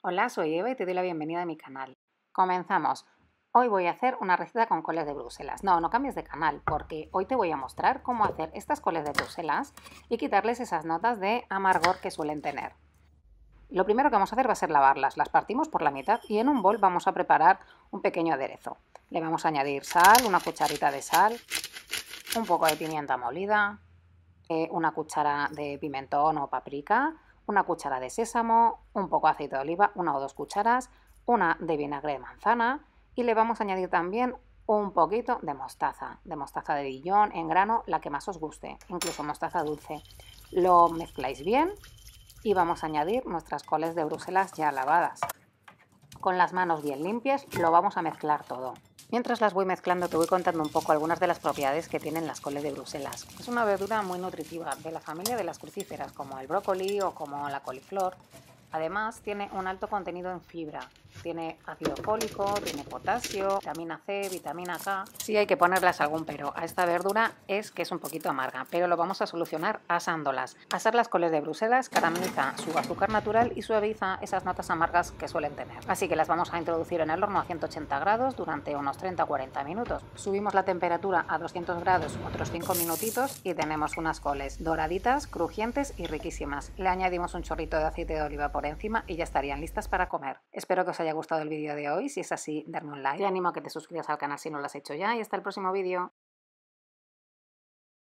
Hola, soy Eva y te doy la bienvenida a mi canal. Comenzamos. Hoy voy a hacer una receta con coles de Bruselas. No, no cambies de canal porque hoy te voy a mostrar cómo hacer estas coles de Bruselas y quitarles esas notas de amargor que suelen tener. Lo primero que vamos a hacer va a ser lavarlas. Las partimos por la mitad y en un bol vamos a preparar un pequeño aderezo. Le vamos a añadir sal, una cucharita de sal, un poco de pimienta molida, eh, una cuchara de pimentón o paprika, una cuchara de sésamo, un poco de aceite de oliva, una o dos cucharas, una de vinagre de manzana y le vamos a añadir también un poquito de mostaza, de mostaza de Dijon en grano, la que más os guste, incluso mostaza dulce. Lo mezcláis bien y vamos a añadir nuestras coles de Bruselas ya lavadas. Con las manos bien limpias lo vamos a mezclar todo. Mientras las voy mezclando, te voy contando un poco algunas de las propiedades que tienen las coles de Bruselas. Es una verdura muy nutritiva de la familia de las crucíferas, como el brócoli o como la coliflor, Además, tiene un alto contenido en fibra. Tiene ácido fólico, tiene potasio, vitamina C, vitamina K. Sí hay que ponerlas algún pero. A esta verdura es que es un poquito amarga, pero lo vamos a solucionar asándolas. Asar las coles de Bruselas carameliza su azúcar natural y suaviza esas notas amargas que suelen tener. Así que las vamos a introducir en el horno a 180 grados durante unos 30-40 minutos. Subimos la temperatura a 200 grados otros 5 minutitos y tenemos unas coles doraditas, crujientes y riquísimas. Le añadimos un chorrito de aceite de oliva por encima y ya estarían listas para comer. Espero que os haya gustado el vídeo de hoy. Si es así, darme un like. Te animo a que te suscribas al canal si no lo has hecho ya y hasta el próximo vídeo.